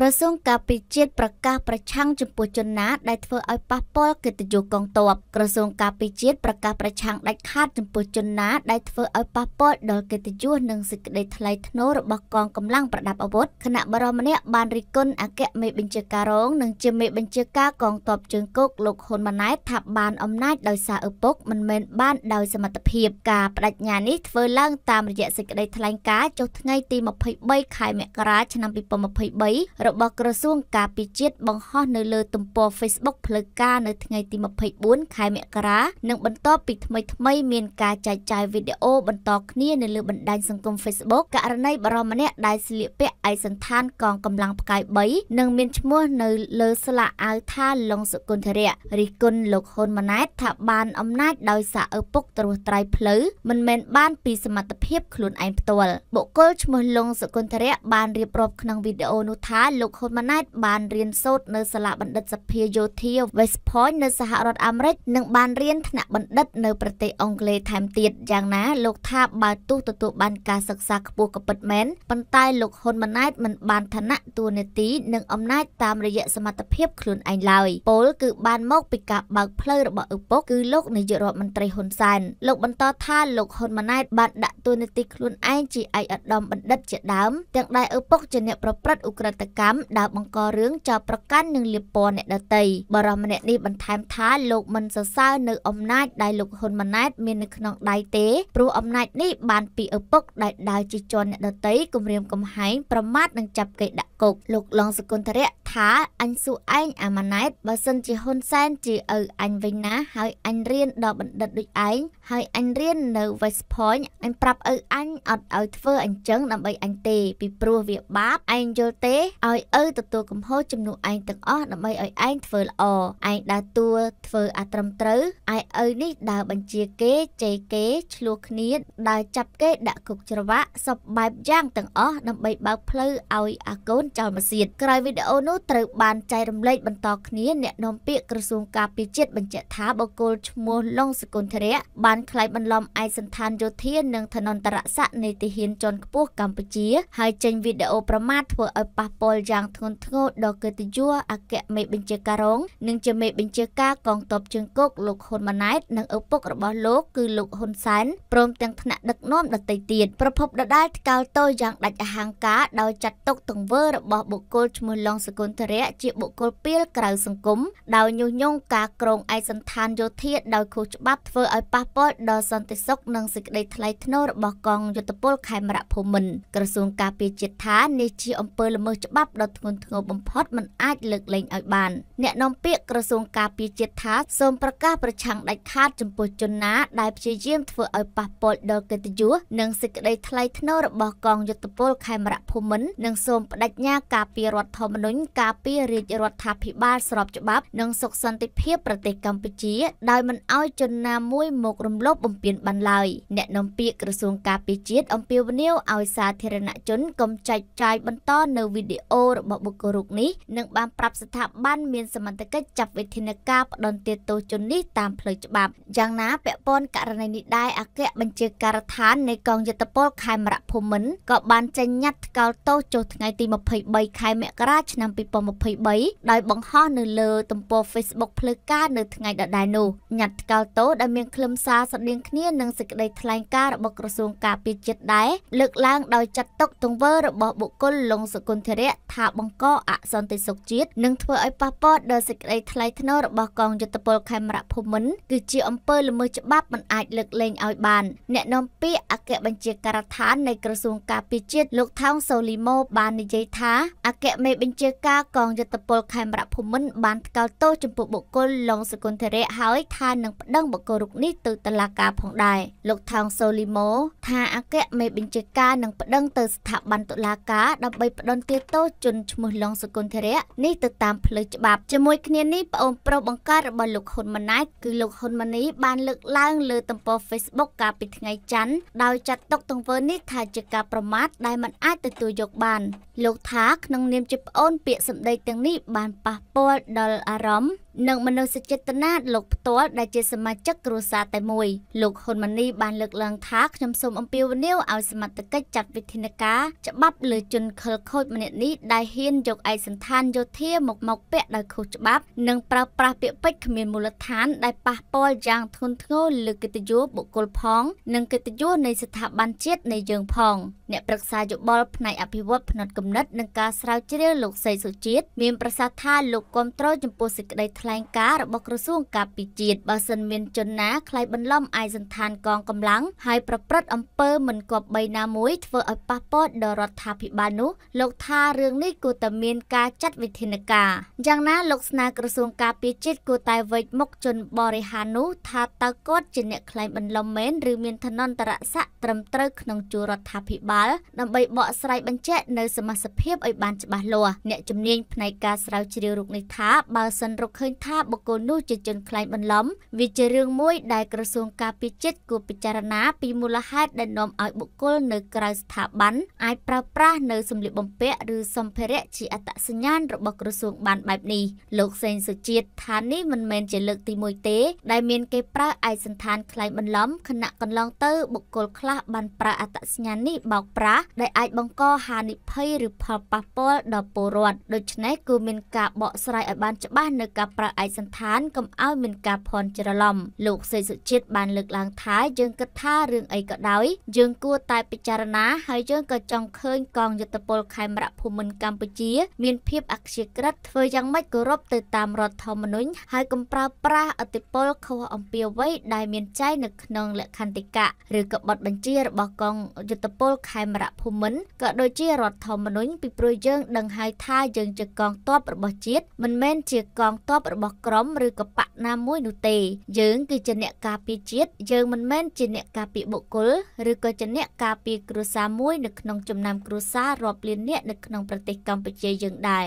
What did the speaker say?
ក្រសួងការពារជាតិប្រកាសប្រឆាំងចំពោះជនណាដែលធ្វើឲ្យប៉ះពាល់កិត្តិយសកងទ័ពក្រសួងការពារជាតិប្រកាសប្រឆាំងដាច់ខាតចំពោះជនណាដែលធ្វើឲ្យប៉ះពាល់ដល់កិត្តិយសនិងសេចក្តីថ្លៃថ្នូររបស់កងកម្លាំងប្រដាប់អាវុធគណៈបរមម្នាក់បានរិះគន់អគ្គមេបញ្ជាការរងនិងជាមេបញ្ជាការកងទ័ពជើងគោកលោកហ៊ុនម៉ាណែតថាបានអំណាចដោយសារឪពុកមិនមែនបានដោយសមត្ថភាពការបដិញ្ញានេះធ្វើឡើងតាមរយៈសេចក្តីថ្លែងការណ៍ចុះថ្ងៃទី23ខែមករាឆ្នាំ2023របស់ក្រសួងការពារជាតិបង្ហោះនៅលើទំព័រ Facebook ផ្លូវការនៅថ្ងៃទី24ខែមករានិងបន្ទាប់ពីថ្មីថ្មីមានការចែកចាយវីដេអូបន្តគ្នានៅលើបណ្ដាញសង្គម Facebook ករណីបរមម្នាក់ដែលស្លៀកពាក់ឯកសណ្ឋានកងកម្លាំងផ្កាយ3និងមានឈ្មោះនៅលើស្លាកអាវថាលងសុគន្ធរៈរិះគន់លោកហ៊ុនម៉ាណែតថាបានអំណាចដោយសារឪពុកត្រួសត្រៃផ្លូវមិនមែនបានពីសមត្ថភាពខ្លួនឯងផ្ទាល់បុគ្គលឈ្មោះលងសុគន្ធរៈបានរៀបរាប់ក្នុងវីដេអូនោះថាលោកហ៊ុនម៉ាណែតបានរៀនសូត្រនៅសាលាបណ្ឌិតសភាយោធា West Point នៅសហរដ្ឋអាមេរិកនិង បានរៀនថ្នាក់បណ្ឌិតនៅប្រទេសអង់គ្លេសថែមទៀតយ៉ាងណាលោក ថាបើទោះទទួលបានការសិក្សាខ្ពស់ក៏ពិតមែនប៉ុន្តែលោកហ៊ុនម៉ាណែតមិនបានឋានៈតួនាទីនិងអំណាចតាមរយៈសមត្ថភាពខ្លួនឯងឡើយពលគឺបានមកពីការបើកផ្លូវរបស់ឪពុកគឺលោកនាយករដ្ឋមន្ត្រីហ៊ុនសែនលោកបន្តថាលោកហ៊ុនម៉ាណែត បានដាក់តួនាទីខ្លួនឯងជាឯកឧត្តមបណ្ឌិតជាដើមទាំងដែលឪពុកជាអ្នកប្រព្រឹត្តឧក្រិដ្ឋកម្មកម្មដែលបង្ករឿងចោទប្រកាន់និងលៀបពណ៌អ្នកដតីបរិសម្នាក់នេះបន្ថែមថាលោកមិនសរសើរនៅអំណាចដែលលោកហ៊ុនម៉ាណែតមាននៅក្នុងដៃទេព្រោះអំណាចនេះបានពីឪពុកដែលដើរជាជនអ្នកដតីគម្រាមកំហែងប្រមាថនិងចាប់គេដាក់គុកលោកលងសកុនធរៈថាអញសួរឯងអាម៉ាណែតបើសិនជាហ៊ុនសែនជាឪអញវិញណាហើយអញរៀនដល់បណ្ឌិតដូចឯងហើយអញរៀននៅ West Point អញប្រាប់ឪអញអត់ឲ្យធ្វើអញ្ចឹងដើម្បីអញទេពីព្រោះវាបាបឯងយល់ទេឲ្យឪទទួលកំហុសជំនួសឯងទាំងអស់ដើម្បីឲ្យឯងធ្វើល្អឯងដើរតួធ្វើអាត្រឹមត្រូវឯឪនេះដើរបញ្ជាគេជេរគេ ឆ្លោះគ្នាដើរចាប់គេដាក់គុកច្រវាក់សពបែបយ៉ាងទាំងអស់ដើម្បីបើកផ្លូវឲ្យអាកូនចោលមកសៀតក្រោយវីដេអូនោះត្រូវបានចែករំលែកបន្តគ្នាអ្នកនាំពាក្យក្រសួងការពារជាតិបញ្ជាក់ថាបុគ្គលឈ្មោះលងសគុណធរៈបានខ្លាយបន្លំឯកសន្តានយោធានិងឋានន្តរស័ក្តិនៃទាហានជាន់ខ្ពស់កម្ពុជា ហើយចេញវីដេអូប្រមាថធ្វើឲ្យប៉ះពាល់យ៉ាងធ្ងន់ធ្ងរដល់កិត្តិយសអគ្គមេបញ្ជាការរង និងជាមេបញ្ជាការកងទ័ពជើងគោកលោកហ៊ុនម៉ាណែតនិងឪពុករបស់លោកគឺលោកហ៊ុនសែនព្រមទាំងថ្នាក់ដឹកនាំដទៃទៀតប្រភពដដាលថ្កោលទោសយ៉ាងដាច់អហង្ការដោយចាត់ទុកទង្វើរបស់បុគ្គលឈ្មោះលងសគុណនធរៈជាបុគ្គលពាលក្រៅសង្គមដោយញុះញង់ការក្រងឯកសន្តានយោធាដោយខុសច្បាប់ធ្វើឲ្យប៉ះពាល់ដល់សន្តិសុខនិងសេចក្តីថ្លៃថ្នូររបស់កងយុទ្ធពលខេមរភូមិន្ទក្រសួងការពារជាតិថានេះជាអំពើល្មើសច្បាប់ដ៏ធ្ងន់ធ្ងរបំផុតមិនអាចលើកលែងឲ្យបានអ្នកនាំពាក្យក្រសួងការពារជាតិថាសូមប្រកាសប្រឆាំងដាច់ខាតចំពោះជនណាដែលព្យាយាមធ្វើឲ្យប៉ះពាល់ដល់កិត្តិយសនិងសេចក្តីថ្លៃថ្នូររបស់កងយុទ្ធពលខេមរភូមិន្ទនិងសូមបដិញ្ញាការពាររដ្ឋធម្មនុញ្ញការពាររាជរដ្ឋាភិបាលស្របច្បាប់និងសុខសន្តិភាពប្រទេសកម្ពុជា ដោយមិនឲ្យជនណាមួយមករំលោភបំពានបានឡើយអ្នកនាំពាក្យក្រសួងការពារជាតិអំពាវនាវឲ្យសាធារណជនកុំចែកចាយបន្តនៅវីដេអូរបស់បុគ្គលរូបនេះនិងបានប្រាប់ស្ថាប័នមានសមត្ថកិច្ចចាប់វិធានការផ្តន្ទាទោសជននេះតាមផ្លូវច្បាប់យ៉ាងណាពាក់ព័ន្ធករណីនេះដែរអគ្គបញ្ជាការដ្ឋាននៃកងយុទ្ធពលខេមរភូមិន្ទក៏បានចេញញត្តិថ្កោលទោសចុះថ្ងៃទី23ខែមករាឆ្នាំ2023 2023ដោយបង្ហោះនៅលើទំព័រ Facebook ផ្លូវការនៅថ្ងៃដដែលនោះញ៉ាត់ថ្កោលទោសដែលមានខ្លឹមសារស្រដៀងគ្នានឹងសេចក្តីថ្លែងការណ៍របស់ក្រសួងការពារជាតិដែរលើកឡើងដោយចាត់ទុកទង្វើរបស់បុគ្គលលងសុគន្ធរៈថា បង្កអសន្តិសុខជាតិនិងធ្វើឲ្យប៉ះពាល់ដល់សេចក្តីថ្លៃថ្នូររបស់កងយុទ្ធពលខេមរភូមិន្ទគឺជាអំពើល្មើសច្បាប់មិនអាចលើកលែងឲ្យបាន អ្នកនាំពាក្យអគ្គបញ្ជាការដ្ឋាននៃក្រសួងការពារជាតិលោកថោងសូលីម៉ូបាននិយាយថាអគ្គមេបញ្ជាការការកងយុទ្ធពលខេមរភូមិន្ទបានថ្កោលទោសចំពោះបុគ្គលឡុងសុគន្ធរៈហើយថានឹងប្តឹងបុគ្គលរូបនេះទៅតុលាការផងដែរលោកថោងសូលីម៉ូថាអគ្គមេបញ្ជាការនឹងប្តឹងទៅស្ថាប័នតុលាការដើម្បីប្តឹងទាទោសជនឈ្មោះឡុងសុគន្ធរៈនេះទៅតាមផ្លូវច្បាប់ជាមួយគ្នានេះប្អូនប្រុសបង្កើតរបស់លោកហ៊ុនម៉ាណែតគឺលោកហ៊ុនម៉ាណីបានលើកឡើងលើទំព័រ Facebook កាលពីថ្ងៃច័ន្ទដោយចាត់ទុកទង្វើនេះថាជាការប្រមាថដែលមិនអាចទទួលយកបាន លោកថាក្នុងនាមជាប្អូនពាក្យសម្ដីទាំងនេះបានប៉ះពាល់ដល់អារម្មណ៍និងមនោសញ្ចេតនាលោកផ្ទាល់ដែលជាសមាជិកគ្រួសារតែមួយលោកហ៊ុនម៉ាណីបានលើកឡើងថាខ្ញុំសូមអំពាវនាវឲ្យសមត្ថកិច្ចចាត់វិធានការច្បាប់លើជនខិលខូចម្នាក់នេះដែលហ៊ានយកឯកសណ្ឋានយោធាមកមកពាក់ដោយខុសច្បាប់ និងប្រើប្រាស់ពាក្យពេចន៍គ្មានមូលដ្ឋាន ដែលប៉ះពាល់យ៉ាងធ្ងន់ធ្ងរលើកិត្តិយសបុគ្គលផង និងកិត្តិយសនៃស្ថាប័នជាតិនៃយើងផង អ្នកប្រឹក្សាយោបល់ផ្នែកអភិវឌ្ឍភ្នត់គំនិតនិងការស្រាវជ្រាវលោកសីសុជាតិមានប្រសាសន៍ថាលោកគ្រប់គ្រងចំពោះសេចក្តីថ្លថ្លែងការណ៍របស់ក្រសួងការពិជាតិបើសិនមានជនណាខ្លាយបន្លំឯកសន្តានកងកម្លាំងហើយប្រព្រឹត្តអំពើមិនគប្បីណាមួយធ្វើឲ្យប៉ះពាល់ដល់រដ្ឋាភិបាលនោះលោកថារឿងនេះគួរតែមានការចាត់វិធានការយ៉ាងណាលោកស្នើក្រសួងការពារជាតិគួរតែវេចមុខជនបរិហារនោះថាតើគាត់ជាអ្នកខ្លែងបន្លំមែនឬមានឋានន្តរស័ក្តិត្រឹមត្រូវក្នុងជួររដ្ឋាភិបាលដើម្បីបកស្រាយបញ្ជាក់នៅសមាជិកភាពឲ្យបានច្បាស់លាស់អ្នកជំនាញផ្នែកការស្រាវជ្រាវរុកនេះថាបើសិនរកឃើញថាបុគ្គលនោះជាជនក្លែងបន្លំវាជារឿងមួយដែលក្រសួងការពារជាតិគួរពិចារណាពីមូលហេតុដែលនាំឲ្យបុគ្គលនៅក្រៅស្ថាប័នអាចប្រើប្រាស់នៅសម្លៀកបំពាក់ឬសម្ភារៈជាអត្តសញ្ញាណរបស់ក្រសួងបានបែបនេះលោកសេងសុជាតិថានេះមិនមែនជាលើកទី1ទេ ដែលមានគេប្រើឯកសន្តានក្លែងបន្លំខណៈកន្លងទៅបុគ្គលខ្លះបានប្រើអត្តសញ្ញាណនេះបោកប្រាស់ដែលអាចបង្កហានិភ័យឬផលប៉ះពាល់ដល់ពលរដ្ឋដូច្នេះគួរមានការបកស្រាយឲ្យបានច្បាស់នៅការប្រើប្រើឯកសន្តានកុំឲ្យមានការភ័ន្តច្រឡំលោកសេសុជាតិបាន លើកឡើងថាយើងគិតថារឿងអីក៏ដោយយើងគួរតែពិចារណាហើយយើងក៏ចង់ឃើញកងយុទ្ធពលខេមរភូមិន្ទកម្ពុជា មានភាពអខ្ជាក្រិតធ្វើយ៉ាងម៉េចគោរពទៅតាមរដ្ឋធម្មនុញ្ញហើយកុំប្រើប្រាស់អតិពលខុសអំពីអ្វីដែលមានចែងនៅក្នុងលក្ខន្តិកៈឬក៏បទបញ្ជារបស់កងយុទ្ធពលខេមរភូមិន្ទក៏ដូចជារដ្ឋធម្មនុញ្ញពីព្រោះយើងដឹងហើយថាយើងជាកងទ័ពរបស់ជាតិមិនមែនជាកងទ័ពរបស់ក្រុមឬកបៈណាមួយនោះទេយើងគឺជាអ្នកការពារជាតិយើងមិនមែនជាអ្នកការពារបុគ្គលឬក៏ជាអ្នកការពារគ្រួសារមួយ នៅក្នុងចំណោមគ្រួសាររាប់លាននាក់នៅក្នុងប្រទេសកម្ពុជាយើងដែរ